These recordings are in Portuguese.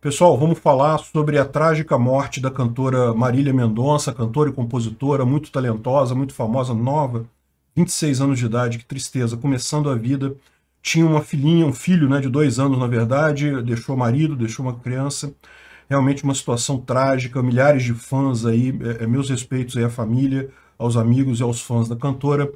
Pessoal, vamos falar sobre a trágica morte da cantora Marília Mendonça, cantora e compositora, muito talentosa, muito famosa, nova, 26 anos de idade, que tristeza, começando a vida. Tinha uma filhinha, um filho né, de dois anos, na verdade, deixou marido, deixou uma criança. Realmente uma situação trágica, milhares de fãs aí, é, é, meus respeitos aí à família, aos amigos e aos fãs da cantora.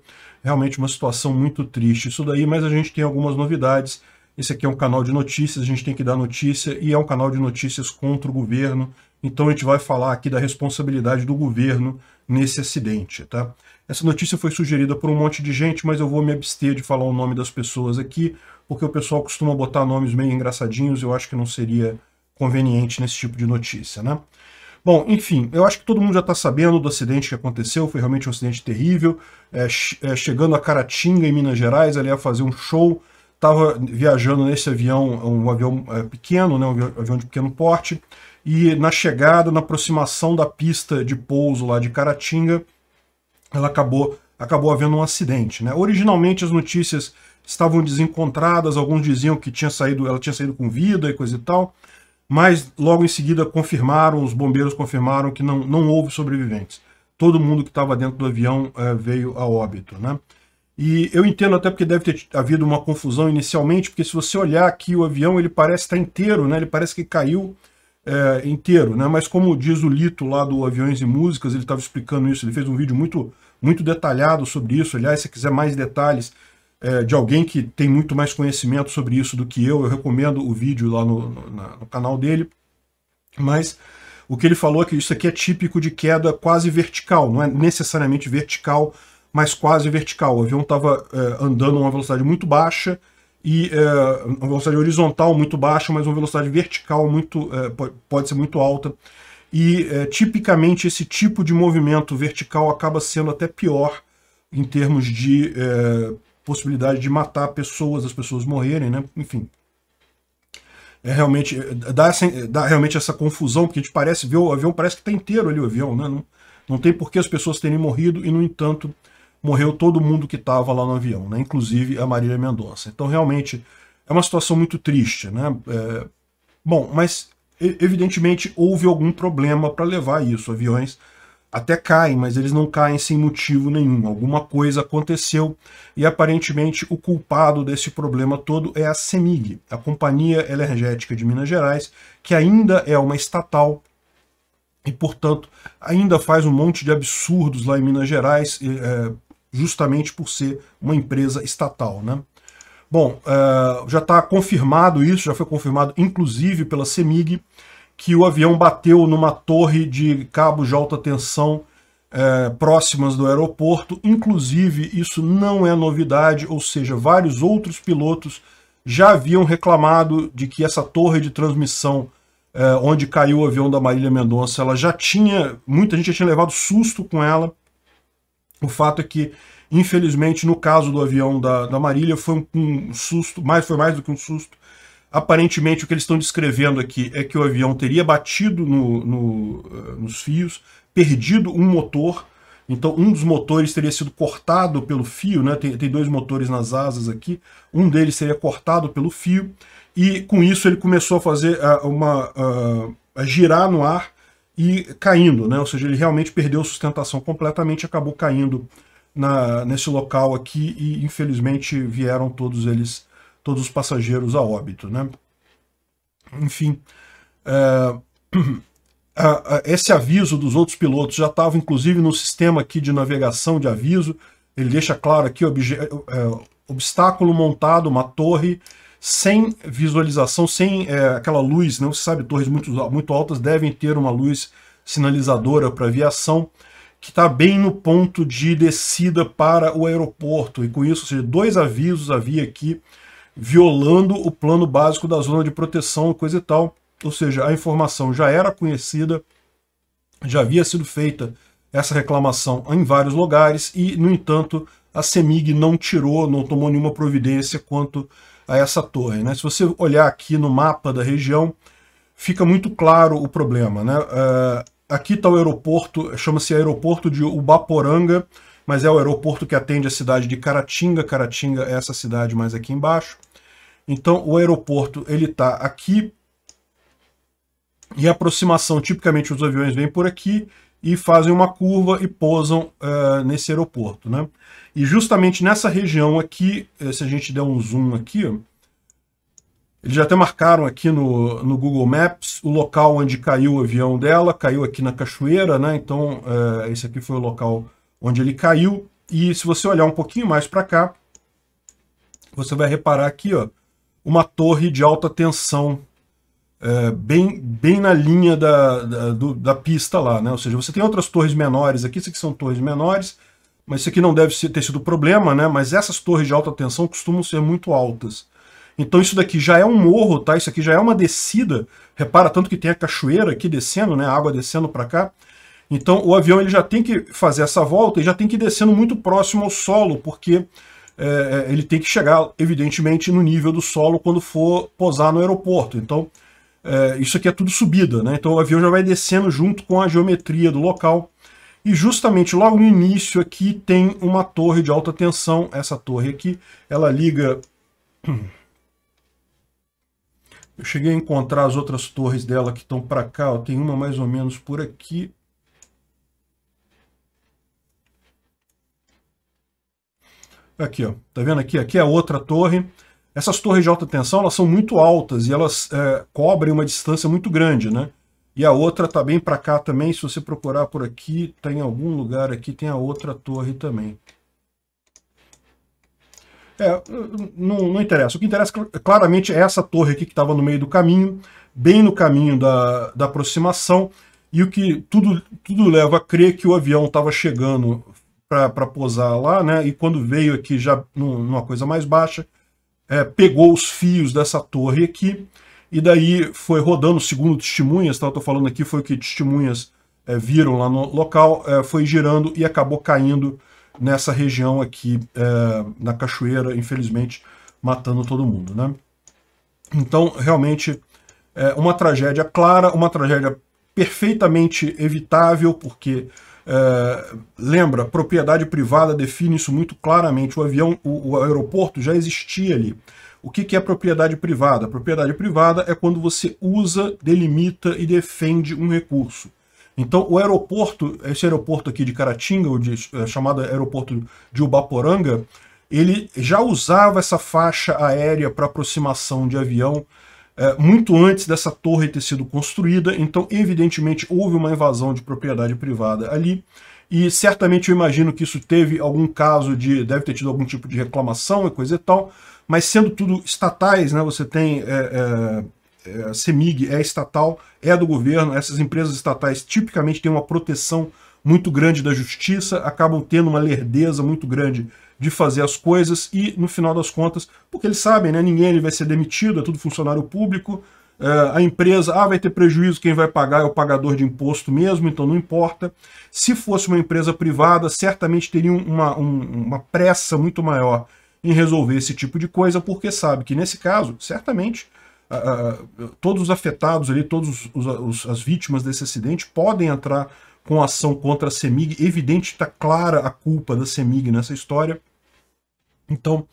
Realmente uma situação muito triste isso daí, mas a gente tem algumas novidades. Esse aqui é um canal de notícias, a gente tem que dar notícia e é um canal de notícias contra o governo. Então a gente vai falar aqui da responsabilidade do governo nesse acidente, tá? Essa notícia foi sugerida por um monte de gente, mas eu vou me abster de falar o nome das pessoas aqui, porque o pessoal costuma botar nomes meio engraçadinhos, eu acho que não seria conveniente nesse tipo de notícia, né? Bom, enfim, eu acho que todo mundo já está sabendo do acidente que aconteceu, foi realmente um acidente terrível, é, é, chegando a Caratinga, em Minas Gerais, ali a fazer um show, estava viajando nesse avião, um avião é, pequeno, né, um avião de pequeno porte, e na chegada, na aproximação da pista de pouso lá de Caratinga, ela acabou, acabou havendo um acidente. Né? Originalmente as notícias estavam desencontradas, alguns diziam que tinha saído, ela tinha saído com vida e coisa e tal, mas logo em seguida confirmaram, os bombeiros confirmaram que não, não houve sobreviventes. Todo mundo que estava dentro do avião é, veio a óbito. Né? E eu entendo até porque deve ter havido uma confusão inicialmente, porque se você olhar aqui o avião, ele parece estar inteiro, né? ele parece que caiu é, inteiro, né? mas como diz o Lito lá do Aviões e Músicas, ele estava explicando isso, ele fez um vídeo muito, muito detalhado sobre isso, aliás, se quiser mais detalhes é, de alguém que tem muito mais conhecimento sobre isso do que eu, eu recomendo o vídeo lá no, no, no canal dele, mas o que ele falou é que isso aqui é típico de queda quase vertical, não é necessariamente vertical, mas quase vertical. O avião estava é, andando a uma velocidade muito baixa e é, uma velocidade horizontal muito baixa, mas uma velocidade vertical muito é, pode ser muito alta. E é, tipicamente esse tipo de movimento vertical acaba sendo até pior em termos de é, possibilidade de matar pessoas, as pessoas morrerem, né? Enfim. É realmente é, dá, essa, dá realmente essa confusão, porque a gente parece ver o avião, parece que está inteiro ali o avião, né? Não, não tem por que as pessoas terem morrido e, no entanto, morreu todo mundo que estava lá no avião, né? inclusive a Marília Mendonça. Então, realmente, é uma situação muito triste. Né? É... Bom, mas evidentemente houve algum problema para levar isso. Aviões até caem, mas eles não caem sem motivo nenhum. Alguma coisa aconteceu e aparentemente o culpado desse problema todo é a CEMIG, a Companhia Energética de Minas Gerais, que ainda é uma estatal e, portanto, ainda faz um monte de absurdos lá em Minas Gerais, é, justamente por ser uma empresa estatal. Né? Bom, é, já está confirmado isso, já foi confirmado inclusive pela CEMIG, que o avião bateu numa torre de cabos de alta tensão é, próximas do aeroporto. Inclusive, isso não é novidade, ou seja, vários outros pilotos já haviam reclamado de que essa torre de transmissão é, onde caiu o avião da Marília Mendonça, ela já tinha, muita gente já tinha levado susto com ela, o fato é que, infelizmente, no caso do avião da, da Marília, foi um, um susto, mais, foi mais do que um susto. Aparentemente, o que eles estão descrevendo aqui é que o avião teria batido no, no, eh, nos fios, perdido um motor, então um dos motores teria sido cortado pelo fio, né? tem, tem dois motores nas asas aqui, um deles seria cortado pelo fio, e com isso ele começou a fazer uh, uma... Uh, a girar no ar e caindo, né? ou seja, ele realmente perdeu sustentação completamente, acabou caindo na, nesse local aqui e infelizmente vieram todos eles, todos os passageiros a óbito. Né? Enfim, é, esse aviso dos outros pilotos já estava inclusive no sistema aqui de navegação de aviso, ele deixa claro aqui obje, é, obstáculo montado, uma torre, sem visualização, sem é, aquela luz, não né? se sabe, torres muito, muito altas devem ter uma luz sinalizadora para aviação que está bem no ponto de descida para o aeroporto. E com isso, ou seja, dois avisos havia aqui violando o plano básico da zona de proteção, coisa e tal. Ou seja, a informação já era conhecida, já havia sido feita essa reclamação em vários lugares e, no entanto, a CEMIG não tirou, não tomou nenhuma providência quanto a essa torre. Né? Se você olhar aqui no mapa da região, fica muito claro o problema. Né? Uh, aqui está o aeroporto, chama-se aeroporto de Ubaporanga, mas é o aeroporto que atende a cidade de Caratinga. Caratinga é essa cidade mais aqui embaixo. Então o aeroporto ele está aqui e a aproximação, tipicamente os aviões vêm por aqui e fazem uma curva e pousam uh, nesse aeroporto. Né? E justamente nessa região aqui, eh, se a gente der um zoom aqui, eles já até marcaram aqui no, no Google Maps o local onde caiu o avião dela, caiu aqui na cachoeira, né? então uh, esse aqui foi o local onde ele caiu. E se você olhar um pouquinho mais para cá, você vai reparar aqui ó, uma torre de alta tensão é, bem, bem na linha da, da, do, da, pista lá, né? Ou seja, você tem outras torres menores aqui, isso aqui são torres menores, mas isso aqui não deve ser, ter sido problema, né? Mas essas torres de alta tensão costumam ser muito altas. Então isso daqui já é um morro, tá? Isso aqui já é uma descida. Repara tanto que tem a cachoeira aqui descendo, né? A água descendo para cá. Então o avião ele já tem que fazer essa volta e já tem que ir descendo muito próximo ao solo, porque é, é ele tem que chegar, evidentemente, no nível do solo quando for posar no aeroporto. Então é, isso aqui é tudo subida, né? Então o avião já vai descendo junto com a geometria do local. E justamente logo no início aqui tem uma torre de alta tensão. Essa torre aqui, ela liga... Eu cheguei a encontrar as outras torres dela que estão para cá. Ó. Tem uma mais ou menos por aqui. Aqui, ó. Tá vendo aqui? Aqui é outra torre essas torres de alta tensão elas são muito altas e elas é, cobrem uma distância muito grande, né? E a outra está bem para cá também, se você procurar por aqui, tem tá em algum lugar aqui, tem a outra torre também. É, não, não, interessa. O que interessa claramente é essa torre aqui que estava no meio do caminho, bem no caminho da, da aproximação, e o que tudo, tudo leva a crer que o avião estava chegando para posar lá, né? E quando veio aqui já numa coisa mais baixa, é, pegou os fios dessa torre aqui, e daí foi rodando, segundo testemunhas, tá? estou falando aqui, foi o que testemunhas é, viram lá no local, é, foi girando e acabou caindo nessa região aqui, é, na cachoeira, infelizmente, matando todo mundo. Né? Então, realmente, é, uma tragédia clara, uma tragédia perfeitamente evitável, porque é, lembra, propriedade privada define isso muito claramente. O avião, o, o aeroporto já existia ali. O que, que é propriedade privada? propriedade privada é quando você usa, delimita e defende um recurso. Então, o aeroporto, esse aeroporto aqui de Caratinga, ou de, é, chamado aeroporto de Ubaporanga, ele já usava essa faixa aérea para aproximação de avião é, muito antes dessa torre ter sido construída, então evidentemente houve uma invasão de propriedade privada ali, e certamente eu imagino que isso teve algum caso de, deve ter tido algum tipo de reclamação e coisa e tal, mas sendo tudo estatais, né, você tem é, é, é a CEMIG é estatal, é do governo, essas empresas estatais tipicamente têm uma proteção muito grande da justiça, acabam tendo uma lerdeza muito grande de fazer as coisas e, no final das contas, porque eles sabem, né, ninguém vai ser demitido, é tudo funcionário público, eh, a empresa ah, vai ter prejuízo, quem vai pagar é o pagador de imposto mesmo, então não importa. Se fosse uma empresa privada, certamente teria uma, um, uma pressa muito maior em resolver esse tipo de coisa, porque sabe que nesse caso, certamente, todos os afetados ali, todas as vítimas desse acidente podem entrar com ação contra a CEMIG. Evidente, está clara a culpa da CEMIG nessa história. Então,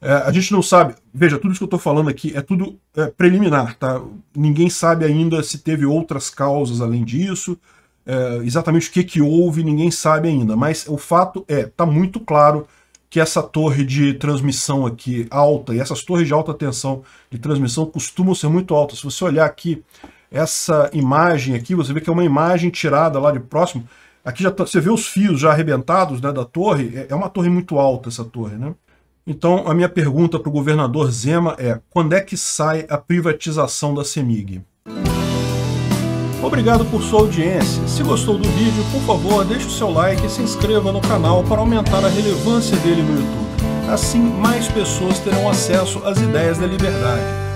é, a gente não sabe. Veja, tudo isso que eu estou falando aqui é tudo é, preliminar, tá? Ninguém sabe ainda se teve outras causas além disso, é, exatamente o que, que houve, ninguém sabe ainda. Mas o fato é, está muito claro que essa torre de transmissão aqui alta e essas torres de alta tensão de transmissão costumam ser muito altas. Se você olhar aqui, essa imagem aqui, você vê que é uma imagem tirada lá de próximo. Aqui já tá, você vê os fios já arrebentados né, da torre, é, é uma torre muito alta essa torre. Né? Então a minha pergunta para o governador Zema é, quando é que sai a privatização da CEMIG? Obrigado por sua audiência. Se gostou do vídeo, por favor, deixe o seu like e se inscreva no canal para aumentar a relevância dele no YouTube. Assim, mais pessoas terão acesso às ideias da liberdade